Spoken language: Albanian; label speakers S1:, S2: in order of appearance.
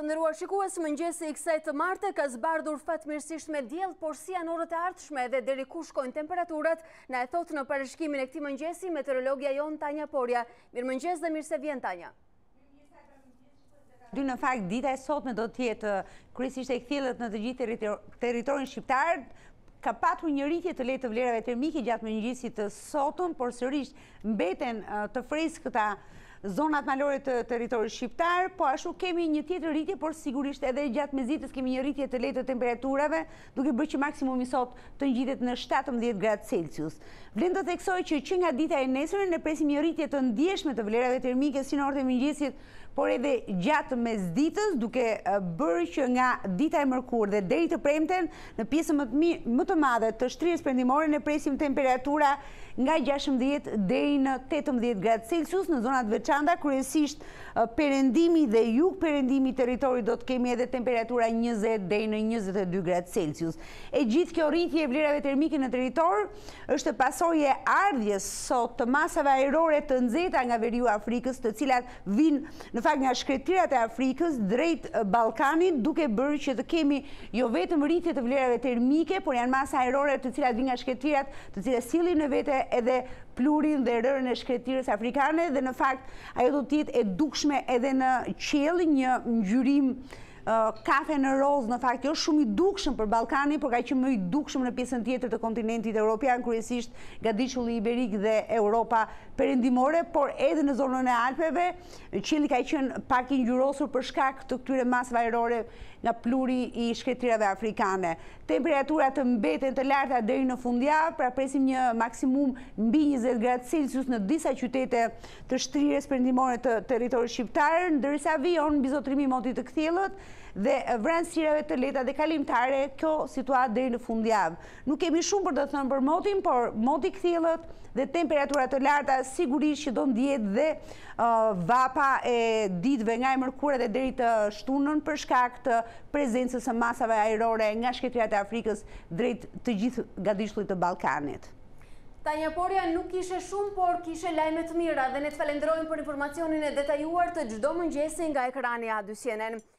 S1: Të ndëruar shikues mëngjesi i kësaj të martë ka zbardhur fatmirësisht me diell, por si janë orët e ardhshme dhe deri ku shkojnë temperaturat, na e thot në parëshkimin e këtij mëngjesi meteorologja jon Tanja Porja. Mirëmëngjes dhe mirëse vjen Tanja.
S2: Dy në fakt dita e sotme do të jetë uh, kryesisht e kthjellët në të gjithë territorin shqiptar, ka patur një rritje të letë të vlerave termike gjatë mëngjesit të sotëm, por sërish mbeten uh, të freskëta zonat malore të teritori shqiptar, po ashtu kemi një tjetër rritje, por sigurisht edhe gjatë me kemi një rritje të lejtë të temperaturave, duke bërë që maksimum i sot të një gjithet në 17 gradë Celsius. Vlenë të theksoj që që nga dita e nesërën në presim një rritje të ndjeshme të vlerave termike, si në orte më gjithësit, por edhe gjatë me duke bërë që nga dita e mërkur dhe deri të premten, në pjesë më të madhe të shtrinës përndimore në presim temperatura nga 16 dhe në 18 gradë Celsius në zonat veçanë veçanda, kryesisht përendimi dhe juk përendimi teritori do të kemi edhe temperatura 20 dhe në 22 gradë Celsius. E gjithë kjo rritje e vlerave termike në teritor është pasoje ardhjes sot të masave aerore të nzeta nga veriu Afrikës të cilat vinë në fakt nga shkretirat e Afrikës drejt Balkanit duke bërë që të kemi jo vetëm rritje të vlerave termike, por janë masa aerore të cilat vinë nga shkretirat të cilat sili në vete edhe plurin dhe rërën e shkretirës afrikane dhe në fakt ajo do tjetë e dukshme edhe në qelë një njërim kafe në rozë në fakt jo shumë i dukshëm për Balkani, por ka që më i dukshëm në pjesën tjetër të kontinentit Europian, kërësisht nga diqëllë Iberik dhe Europa përendimore, por edhe në zonën e Alpeve, qili ka qënë pak i njërosur për shkak të këtyre masë vajrore nga pluri i shkretirave afrikane. Temperaturat të mbeten të larta dheri në fundja, pra presim një maksimum mbi 20 gradë Celsius në disa qytete të shtrires përendimore të teritorë shqiptarë, ndërisa vion bizotrimi motit të këthjelët, dhe vrenësireve të leta dhe kalimtare kjo situatë dhe në fundjavë. Nuk kemi shumë për të thënë për motin, por moti këthilët dhe temperaturat të larta sigurisht që do në djetë dhe uh, vapa e ditëve nga e mërkura dhe deri të shtunën për shkak të prezencës e masave aerore nga shketriat e Afrikës drejt të gjithë gadishtu të Balkanit.
S1: Ta porja nuk kishe shumë, por kishe lajme të mira dhe ne të falendrojmë për informacionin e detajuar të gjdo mëngjesi nga ekrani a 2